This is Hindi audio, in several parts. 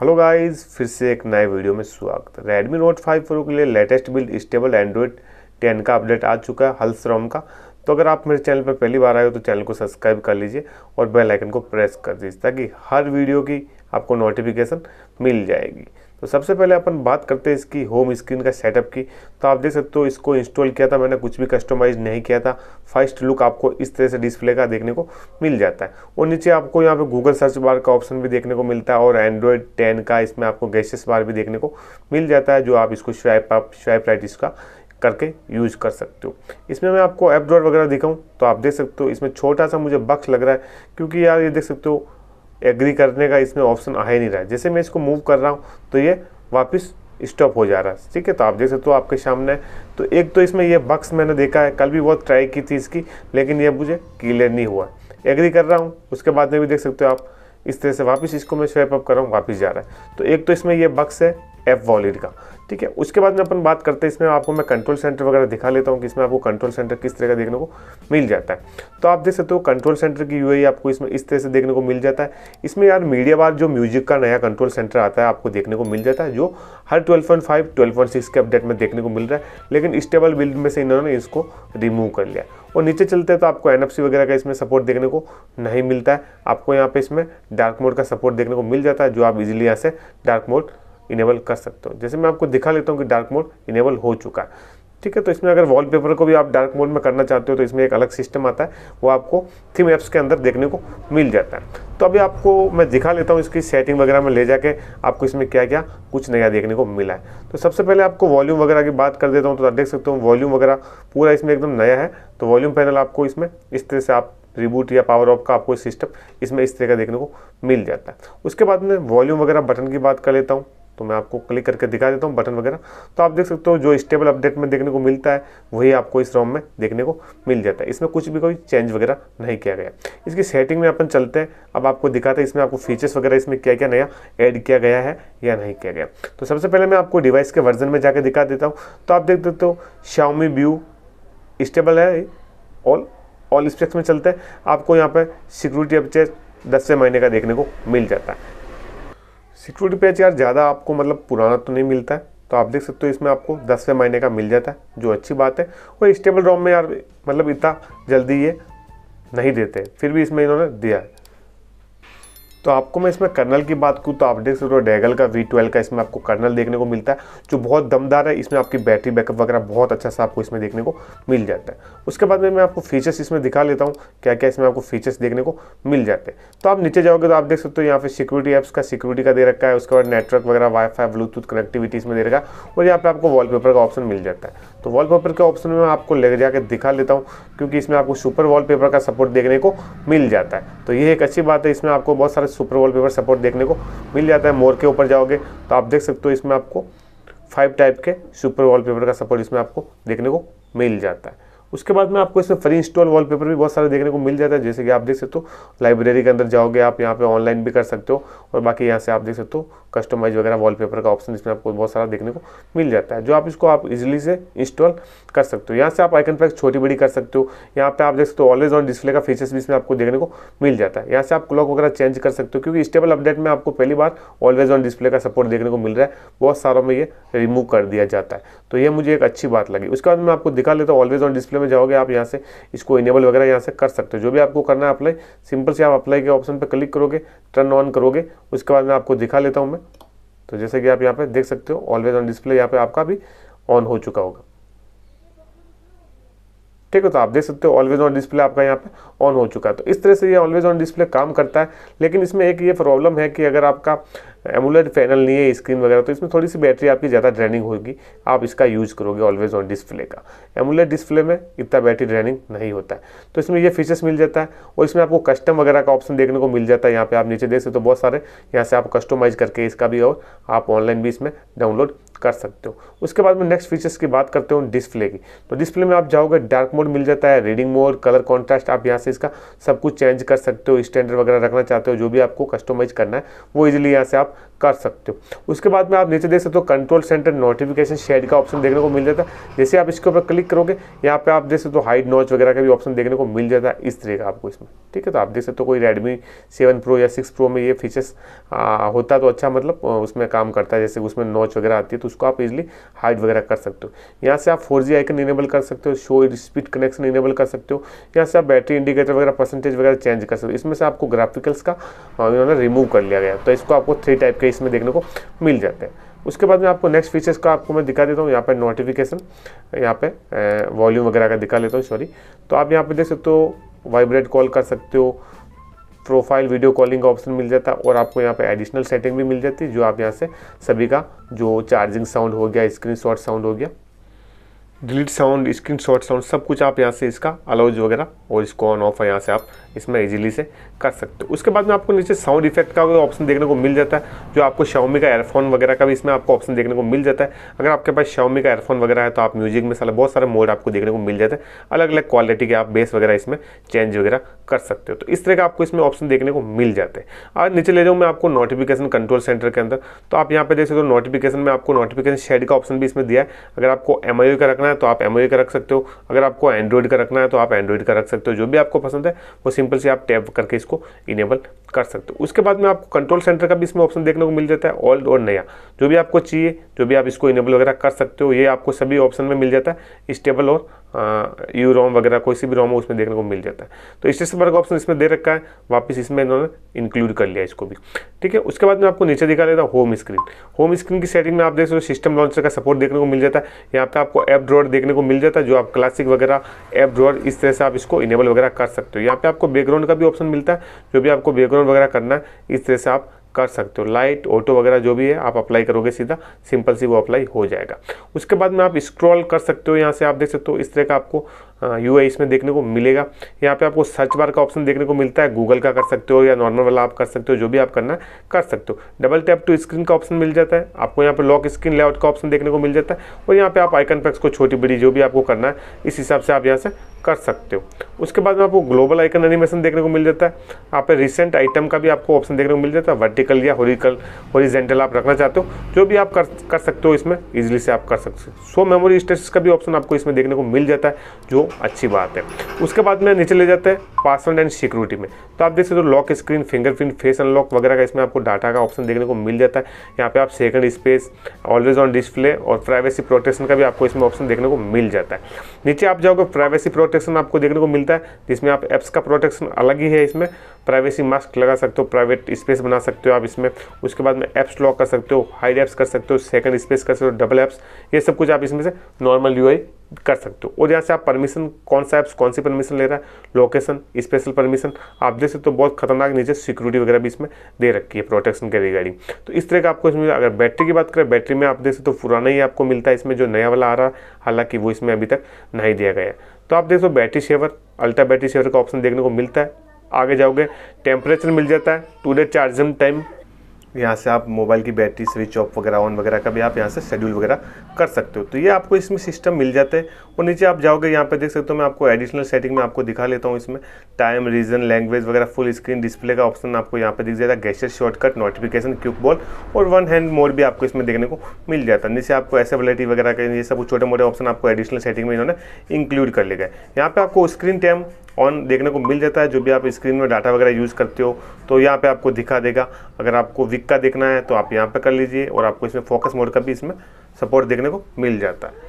हेलो गाइस फिर से एक नए वीडियो में स्वागत रेडमी नोट 5 प्रो के लिए लेटेस्ट बिल्ड स्टेबल एंड्रॉयड 10 का अपडेट आ चुका है हल्स रोम का तो अगर आप मेरे चैनल पर पहली बार आए हो तो चैनल को सब्सक्राइब कर लीजिए और बेल आइकन को प्रेस कर दीजिए ताकि हर वीडियो की आपको नोटिफिकेशन मिल जाएगी तो सबसे पहले अपन बात करते हैं इसकी होम स्क्रीन का सेटअप की तो आप देख सकते हो इसको इंस्टॉल किया था मैंने कुछ भी कस्टमाइज़ नहीं किया था फर्स्ट लुक आपको इस तरह से डिस्प्ले का देखने को मिल जाता है और नीचे आपको यहाँ पे गूगल सर्च बार का ऑप्शन भी देखने को मिलता है और एंड्रॉयड टेन का इसमें आपको गैसेस बार भी देखने को मिल जाता है जो आप इसको स्वाइप आप स्वाइप राइट इसका करके यूज कर सकते हो इसमें मैं आपको एप ड्रॉड वगैरह दिखाऊँ तो आप देख सकते हो इसमें छोटा सा मुझे बक्स लग रहा है क्योंकि यार ये देख सकते हो एग्री करने का इसमें ऑप्शन आ ही नहीं रहा है जैसे मैं इसको मूव कर रहा हूँ तो ये वापस स्टॉप हो जा रहा है ठीक है तो आप देख सकते हो आपके सामने तो एक तो इसमें ये बक्स मैंने देखा है कल भी बहुत ट्राई की थी इसकी लेकिन ये मुझे क्लियर नहीं हुआ एग्री कर रहा हूँ उसके बाद में भी देख सकते हो आप इस तरह से वापस इसको मैं स्वेप अप कर रहा हूँ वापस जा रहा है तो एक तो इसमें ये बक्स है एफ वॉलिड का ठीक है उसके बाद में अपन बात करते हैं इसमें आपको मैं कंट्रोल सेंटर वगैरह दिखा लेता हूँ कि इसमें आपको कंट्रोल सेंटर किस तरह का देखने को मिल जाता है तो आप देख सकते हो कंट्रोल सेंटर की यू आपको इसमें इस तरह से देखने को मिल जाता है इसमें यार मीडिया बार जो म्यूजिक का नया कंट्रोल सेंटर आता है आपको देखने को मिल जाता है जो हर पॉइंट 12.6 के अपडेट में देखने को मिल रहा है लेकिन स्टेबल बिल्ड में से इन्होंने इसको रिमूव कर लिया और नीचे चलते हैं तो आपको एन वगैरह का इसमें सपोर्ट देखने को नहीं मिलता है आपको यहाँ पे इसमें डार्क मोड का सपोर्ट देखने को मिल जाता है जो आप इजिली यहाँ से डार्क मोड इनेबल कर सकते हो जैसे मैं आपको दिखा लेता हूँ कि डार्क मोड इनेबल हो चुका है ठीक है तो इसमें अगर वॉलपेपर को भी आप डार्क मोड में करना चाहते हो तो इसमें एक अलग सिस्टम आता है वो आपको थीम ऐप्स के अंदर देखने को मिल जाता है तो अभी आपको मैं दिखा लेता हूँ इसकी सेटिंग वगैरह में ले जाके आपको इसमें क्या क्या कुछ नया देखने को मिला है तो सबसे पहले आपको वॉल्यूम वगैरह की बात कर देता हूँ तो आप देख सकते हो वॉल्यूम वगैरह पूरा इसमें एकदम नया है तो वॉल्यूम पैनल आपको इसमें इस तरह से आप रिबूट या पावर ऑफ का आपको सिस्टम इसमें इस तरह का देखने को मिल जाता है उसके बाद में वॉल्यूम वगैरह बटन की बात कर लेता हूँ तो मैं आपको क्लिक करके दिखा देता हूँ बटन वगैरह तो आप देख सकते हो जो स्टेबल अपडेट में देखने को मिलता है वही आपको इस रोम में देखने को मिल जाता है इसमें कुछ भी कोई चेंज वगैरह नहीं किया गया इसकी सेटिंग में अपन चलते हैं अब आपको दिखाते हैं इसमें आपको फीचर्स वगैरह इसमें क्या क्या नया ऐड किया गया है या नहीं किया गया तो सबसे पहले मैं आपको डिवाइस के वर्जन में जाकर दिखा देता हूँ तो आप देख सकते हो शाओमी व्यू स्टेबल है ऑल ऑल स्पेक्स में चलते हैं आपको यहाँ पर सिक्योरिटी अपचेज दस से महीने का देखने को मिल जाता है सिक्योरिटी पैच यार ज़्यादा आपको मतलब पुराना तो नहीं मिलता है तो आप देख सकते हो इसमें आपको दसवें महीने का मिल जाता है जो अच्छी बात है वो स्टेबल रॉम में यार मतलब इतना जल्दी ये नहीं देते फिर भी इसमें इन्होंने दिया है तो आपको मैं इसमें कर्नल की बात करूँ तो आप देख सकते हो डेगल का वी ट्वेल्व का इसमें आपको कर्नल देखने को मिलता है जो बहुत दमदार है इसमें आपकी बैटरी बैकअप वगैरह बहुत अच्छा सा आपको इसमें देखने को मिल जाता है उसके बाद में मैं आपको फीचर्स इसमें दिखा लेता हूँ क्या क्या इसमें आपको फीचर्स देखने को मिल जाते हैं तो आप नीचे जाओगे तो आप देख सकते हो यहाँ पे सिक्योरिटी एप्स का सिक्योरिटी का दे रखा है उसके बाद नेटवर्क वगैरह वाईफाई ब्लूटूथ कनेक्टिविटी इसमें दे रखा है और यहाँ पर आपको पेपर का ऑप्शन मिल जाता है तो पेपर के ऑप्शन में आपको ले जाकर दिखा लेता हूँ क्योंकि इसमें आपको सुपर पेपर का सपोर्ट देखने को मिल जाता है तो ये एक अच्छी बात है इसमें आपको बहुत सारे सुपर वॉलपेपर सपोर्ट देखने को मिल जाता है मोर के ऊपर जाओगे तो आप देख सकते हो इसमें आपको फाइव टाइप के सुपर वॉलपेपर का सपोर्ट इसमें आपको देखने को मिल जाता है उसके बाद में आपको इसमें फ्री इंस्टॉल वॉलपेपर भी बहुत सारे देखने को मिल जाता है जैसे कि आप देख सकते हो लाइब्रेरी के अंदर जाओगे आप यहाँ पे ऑनलाइन भी कर सकते हो और बाकी यहाँ से आप देख सकते हो कस्टमाइज वगैरह वॉलपेपर का ऑप्शन इसमें आपको बहुत सारा देखने को मिल जाता है जो आप इसको आप इजिली से इंस्टॉल कर सकते हो यहाँ से आप आइकन पैक छोटी बड़ी कर सकते हो यहाँ पर आप देख सकते हो ऑलवेज ऑन डिस्प्ले का फीचर्स भी इसमें आपको देखने को मिल जाता है यहाँ से आप क्लॉक वगैरह चेंज कर सकते हो क्योंकि स्टेबल अपडेट में आपको पहली बार ऑलवेज ऑन डिस्प्ले का सपोर्ट देखने को मिल रहा है बहुत सारों में ये रिमूव कर दिया जाता है तो ये मुझे एक अच्छी बात लगी उसके बाद मैं आपको दिखा लेता हूँ ऑलवेज ऑन डिस्प्ले डिस्प्ले में जाओगे आप यहाँ से इसको इनेबल वगैरह यहाँ से कर सकते हो जो भी आपको करना है अप्लाई सिंपल से आप अप्लाई के ऑप्शन पर क्लिक करोगे टर्न ऑन करोगे उसके बाद मैं आपको दिखा लेता हूँ मैं तो जैसे कि आप यहाँ पर देख सकते हो ऑलवेज ऑन डिस्प्ले यहाँ पर आपका भी ऑन हो चुका होगा ठीक है तो आप देख सकते हो ऑलवेज ऑन डिस्प्ले आपका यहाँ पे ऑन हो चुका है तो इस तरह से ये ऑलवेज ऑन डिस्प्ले काम करता है लेकिन इसमें एक ये प्रॉब्लम है कि अगर आपका एमुलेट पैनल नहीं है स्क्रीन वगैरह तो इसमें थोड़ी सी बैटरी आपकी ज़्यादा ड्रेनिंग होगी आप इसका यूज़ करोगे ऑलवेज ऑन डिस्प्ले का एमुलेट डिस्प्ले में इतना बैटरी ड्रेनिंग नहीं होता है तो इसमें यह फीचर्स मिल जाता है और इसमें आपको कस्टम वगैरह का ऑप्शन देखने को मिल जाता है यहाँ पर आप नीचे देख सकते हो तो बहुत सारे यहाँ से आप कस्टोमाइज करके इसका भी और आप ऑनलाइन भी इसमें डाउनलोड कर सकते हो उसके बाद में नेक्स्ट फीचर्स की बात करते हो डिस्प्ले की तो डिस्प्ले में आप जाओगे डार्क मोड मिल जाता है रीडिंग मोड कलर कॉन्ट्रास्ट आप यहाँ से इसका सब कुछ चेंज कर सकते हो स्टैंडर्ड वगैरह रखना चाहते हो जो भी आपको कस्टमाइज करना है वो इजिली यहाँ से आप कर सकते हो उसके बाद में आप नीचे देख सकते हो कंट्रोल सेंटर नोटिफिकेशन शेड का ऑप्शन देखने को मिल जाता है जैसे आप इसके ऊपर क्लिक करोगे यहाँ पे आप देख सकते हो हाइट नॉच वगैरह का भी ऑप्शन देखने को मिल जाता है इस तरह का आपको इसमें ठीक है तो आप देख सकते हो कोई रेडमी सेवन प्रो या सिक्स प्रो में ये फीचर्स होता तो अच्छा मतलब उसमें काम करता है जैसे उसमें नॉच वगैरह आती है तो उसको आप इजिली हाइड वगैरह कर सकते हो यहाँ से आप फोर जी आइकन इनेबल कर सकते हो शो स्पीड कनेक्शन इनेबल कर सकते हो यहाँ से आप बैटरी इंडिकेटर वगैरह परसेंटेज वगैरह चेंज कर सकते हो इसमें से आपको ग्राफिकल्स का हाँ, इन्होंने रिमूव कर लिया गया तो इसको आपको थ्री टाइप के इसमें देखने को मिल जाते हैं उसके बाद में आपको नेक्स्ट फीचर्स का आपको मैं दिखा देता हूँ यहाँ पर नोटिफिकेशन यहाँ पे वॉल्यूम वगैरह का दिखा लेता हूँ सॉरी तो आप यहाँ पे देख सकते हो वाइब्रेट कॉल कर सकते हो प्रोफाइल वीडियो कॉलिंग का ऑप्शन मिल जाता है और आपको यहाँ पे एडिशनल सेटिंग भी मिल जाती है जो आप यहाँ से सभी का जो चार्जिंग साउंड हो गया स्क्रीन साउंड हो गया delete sound screenshot sound सब कुछ आप यहाँ से इसका अलाउज वगैरह और इसको ऑन ऑफ यहाँ से आप इसमें इजीली से कर सकते हो उसके बाद में आपको नीचे साउंड इफेक्ट का ऑप्शन देखने को मिल जाता है जो आपको शाओमी का एयरफोन वगैरह का भी इसमें आपको ऑप्शन देखने को मिल जाता है अगर आपके पास शाओमी का एयरफोन वगैरह है तो आप म्यूजिक में सारे बहुत सारे मोड आपको देखने को मिल जाते हैं अलग अलग क्वालिटी के आप बेस वगैरह इसमें चेंज वगैरह कर सकते हो तो इस तरह का आपको इसमें ऑप्शन देखने को मिल जाते हैं अगर नीचे ले जाऊँ मैं आपको नोटिफिकेशन कंट्रोल सेंटर के अंदर तो आप यहाँ पर देख सकते हो नोटिफिकेशन में आपको नोटिफिकेशन शेड का ऑप्शन भी इसमें दिया है अगर आपको एम का रखना रखना है तो आप एम का रख सकते हो अगर आपको एंड्रॉइड का रखना है तो आप एंड्रॉइड का रख सकते हो जो भी आपको पसंद है वो सिंपल से आप टैप करके इसको इनेबल कर सकते हो उसके बाद में आपको कंट्रोल सेंटर का भी इसमें ऑप्शन देखने को मिल जाता है ऑल्ड और नया जो भी आपको चाहिए जो भी आप इसको इनेबल वगैरह कर सकते हो ये आपको सभी ऑप्शन में मिल जाता है स्टेबल और यू रोम वगैरह कोई सी भी रोम हो उसमें देखने को मिल जाता है तो तरह से का ऑप्शन इसमें दे रखा है वापस इसमें इन्होंने इंक्लूड कर लिया इसको भी ठीक है उसके बाद मैं आपको नीचे दिखा देता हूँ होम स्क्रीन होम स्क्रीन की सेटिंग में आप देख सकते हो सिस्टम लॉन्चर का सपोर्ट देखने को मिल जाता है यहाँ पर आपको ऐप ड्रॉर देखने को मिल जाता है जो आप क्लासिक वगैरह ऐप ड्रॉर इस तरह से आप इसको इनेबल वगैरह कर सकते हो यहाँ पे आपको बैकग्राउंड का भी ऑप्शन मिलता है जो भी आपको बैकग्राउंड वगैरह करना है इस तरह से आप कर सकते हो लाइट ऑटो वगैरह जो भी है आप अप्लाई करोगे सीधा सिंपल सी वो अप्लाई हो जाएगा उसके बाद में आप स्क्रॉल कर सकते हो यहाँ से आप देख सकते हो इस तरह का आपको यू हाँ, e इसमें देखने को मिलेगा यहाँ पे आपको सर्च बार का ऑप्शन देखने को मिलता है गूगल का कर सकते हो या नॉर्मल वाला आप कर सकते हो जो भी आप करना कर सकते हो डबल टैप टू स्क्रीन का ऑप्शन मिल जाता है आपको यहाँ पे लॉक स्क्रीन लेआउट का ऑप्शन देखने को मिल जाता है और यहाँ पे आप आइकन पैक्स को छोटी बड़ी जो भी आपको करना है इस हिसाब से आप यहाँ से कर सकते हो उसके बाद में आपको ग्लोबल आइकन एनिमेशन देखने को मिल जाता है यहाँ पे रिसेंट आइटम का भी आपको ऑप्शन देखने को मिल जाता है वर्टिकल या होरिकल होरिजेंटल आप रखना चाहते हो जो भी आप कर कर सकते हो इसमें ईजिली से आप कर सकते हो सो मेमोरी स्टेटस का भी ऑप्शन आपको इसमें देखने को मिल जाता है जो अच्छी बात है उसके बाद में नीचे ले जाते हैं पासवर्ड एंड सिक्योरिटी में तो आप देख सकते हो तो lock screen fingerprint face unlock वगैरह का इसमें आपको डाटा का ऑप्शन देखने को मिल जाता है यहाँ पे आप second space always on display और प्राइवेसी प्रोटेक्शन का भी आपको इसमें ऑप्शन देखने को मिल जाता है नीचे आप जाओगे प्राइवेसी प्रोटेक्शन आपको देखने को मिलता है जिसमें आप एप्स का प्रोटेक्शन अलग ही है इसमें प्राइवेसी मास्क लगा सकते हो प्राइवेट स्पेस बना सकते हो आप इसमें उसके बाद में एप्स लॉक कर सकते हो हाइड एप्स कर सकते हो सेकंड स्पेस कर सकते हो डबल एप्स ये सब कुछ आप इसमें से नॉर्मल यू कर सकते हो और यहाँ से आप परमिशन कौन सा ऐप्स कौन सी परमिशन ले रहा है लोकेशन स्पेशल परमिशन आप देख सकते हो तो बहुत खतरनाक नीचे सिक्योरिटी वगैरह भी इसमें दे रखी है प्रोटेक्शन के रिगार्डिंग तो इस तरह का आपको इसमें अगर बैटरी की बात करें बैटरी में आप देख सकते हो तो पुराना ही आपको मिलता है इसमें जो नया वाला आ रहा हालांकि वो इसमें अभी तक नहीं दिया गया है तो आप देख सो battery saver ultra battery saver का ऑप्शन देखने को मिलता है आगे जाओगे टेम्परेचर मिल जाता है टू डे चार्जिंग टाइम यहाँ से आप मोबाइल की बैटरी स्विच ऑफ वगैरह ऑन वगैरह का भी आप यहाँ से शेड्यूल वगैरह कर सकते हो तो ये आपको इसमें सिस्टम मिल जाता है और नीचे आप जाओगे यहाँ पे देख सकते हो मैं आपको एडिशनल सेटिंग में आपको दिखा लेता हूँ इसमें टाइम रीजन लैंग्वेज वगैरह फुल स्क्रीन डिस्प्ले का ऑप्शन आपको यहाँ पे दिख जाता है गैसेज शॉर्टकट नोटिफिकेशन क्यूक बॉल और वन हैंड मोड भी आपको इसमें देखने को मिल जाता है नीचे आपको एसेबिलिटी वगैरह का ये सब छोटे मोटे ऑप्शन आपको एडिशनल सेटिंग में इन्होंने इंक्लूड कर लेगा यहाँ पर आपको स्क्रीन टाइम ऑन देखने को मिल जाता है जो भी आप स्क्रीन में डाटा वगैरह यूज़ करते हो तो यहाँ पे आपको दिखा देगा अगर आपको विक का देखना है तो आप यहाँ पे कर लीजिए और आपको इसमें फोकस मोड का भी इसमें सपोर्ट देखने को मिल जाता है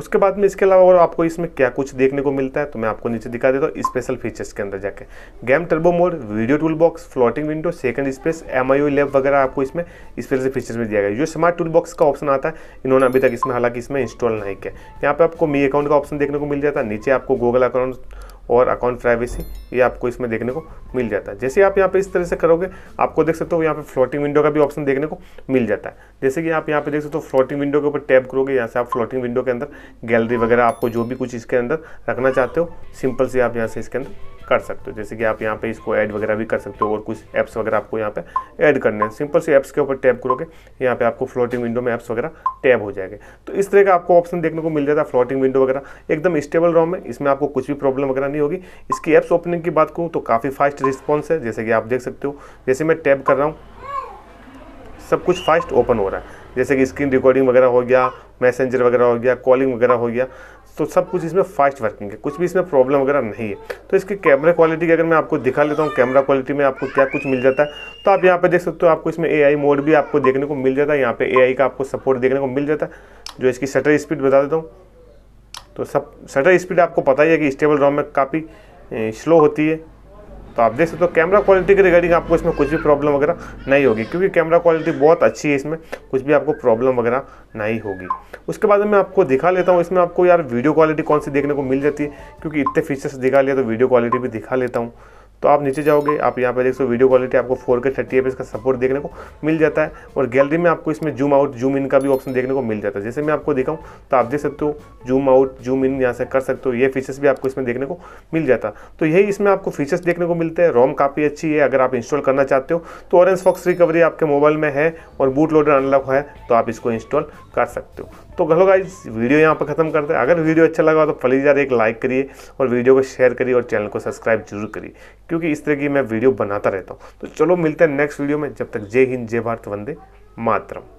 उसके बाद में इसके अलावा और आपको इसमें क्या कुछ देखने को मिलता है तो मैं आपको नीचे दिखा देता हूँ स्पेशल फीचर्स के अंदर जाके game turbo mode video tool box floating window second space M I लेव वगैरह आपको इसमें स्पेशल फीचर्स में दिया गया जो स्मार्ट टूल बॉक्स का ऑप्शन आता है इन्होंने अभी तक इसमें हालांकि इसमें इंस्टॉल नहीं किया यहाँ पर आपको मी अकाउंट का ऑप्शन देखने को मिल जाता है नीचे आपको गूगल अकाउंट और अकाउंट प्राइवेसी ये आपको इसमें देखने को मिल जाता है जैसे आप यहाँ पे इस तरह से करोगे आपको देख सकते हो यहाँ पे फ्लोटिंग विंडो का भी ऑप्शन देखने को मिल जाता है जैसे कि आप यहाँ पे देख सकते हो फ्लोटिंग विंडो के ऊपर टैप करोगे यहाँ से आप फ्लोटिंग विंडो के अंदर गैलरी वगैरह आपको जो भी कुछ इसके अंदर रखना चाहते हो सिंपल से आप यहाँ से इसके अंदर कर सकते हो जैसे कि आप यहाँ पे इसको ऐड वगैरह भी कर सकते हो और कुछ ऐप्स वगैरह आपको यहाँ पे ऐड करने हैं सिंपल से ऐप्स के ऊपर टैप करोगे यहाँ पे आपको फ्लोटिंग विंडो में ऐप्स वगैरह टैब हो जाएंगे तो इस तरह का आपको ऑप्शन देखने को मिल जाता है फ्लोटिंग विंडो वगैरह एकदम स्टेबल रॉम है इसमें आपको कुछ भी प्रॉब्लम वगैरह नहीं होगी इसकी ऐप्स ओपनिंग की बात करूँ तो काफ़ी फास्ट रिस्पॉन्स है जैसे कि आप देख सकते हो जैसे मैं टैप कर रहा हूँ सब कुछ फास्ट ओपन हो रहा है जैसे कि स्क्रीन रिकॉर्डिंग वगैरह हो गया मैसेंजर वगैरह हो गया कॉलिंग वगैरह हो गया तो सब कुछ इसमें फास्ट वर्किंग है कुछ भी इसमें प्रॉब्लम वगैरह नहीं है तो इसकी कैमरा क्वालिटी की अगर मैं आपको दिखा लेता हूँ कैमरा क्वालिटी में आपको क्या कुछ मिल जाता है तो आप यहाँ पर देख सकते हो आपको इसमें ए मोड भी आपको देखने को मिल जाता है यहाँ पर ए का आपको सपोर्ट देखने को मिल जाता है जो इसकी शटर स्पीड बता देता हूँ तो सब शटर स्पीड आपको पता ही है कि स्टेबल रॉम में काफ़ी स्लो होती है तो आप देख सकते हो तो कैमरा क्वालिटी के रिगार्डिंग आपको इसमें कुछ भी प्रॉब्लम वगैरह नहीं होगी क्योंकि कैमरा क्वालिटी बहुत अच्छी है इसमें कुछ भी आपको प्रॉब्लम वगैरह नहीं होगी उसके बाद मैं आपको दिखा लेता हूँ इसमें आपको यार वीडियो क्वालिटी कौन सी देखने को मिल जाती है क्योंकि इतने फीचर्स दिखा लिया तो वीडियो क्वालिटी भी दिखा लेता हूँ तो आप नीचे जाओगे आप यहाँ पे देख सकते हो वीडियो क्वालिटी आपको फोर के थर्टी एफ का सपोर्ट देखने को मिल जाता है और गैलरी में आपको इसमें जूम आउट जूम इन का भी ऑप्शन देखने को मिल जाता है जैसे मैं आपको दिखाऊँ तो आप देख सकते हो जूम आउट जूम इन यहाँ से कर सकते हो ये फीचर्स भी आपको इसमें देखने को मिल जाता तो यही इसमें आपको फीचर्स देखने को मिलते हैं रोम काफ़ी अच्छी है अगर आप इंस्टॉल करना चाहते हो तो ऑरेंज फॉक्स रिकवरी आपके मोबाइल में है और बूट लोडर अनलॉक है तो आप इसको इंस्टॉल कर सकते हो तो हेलो इस वीडियो यहाँ पर ख़त्म करते हैं अगर वीडियो अच्छा लगा तो प्लीज़ यार एक लाइक करिए और वीडियो को शेयर करिए और चैनल को सब्सक्राइब जरूर करिए क्योंकि इस तरह की मैं वीडियो बनाता रहता हूँ तो चलो मिलते हैं नेक्स्ट वीडियो में जब तक जय हिंद जय भारत वंदे मातरम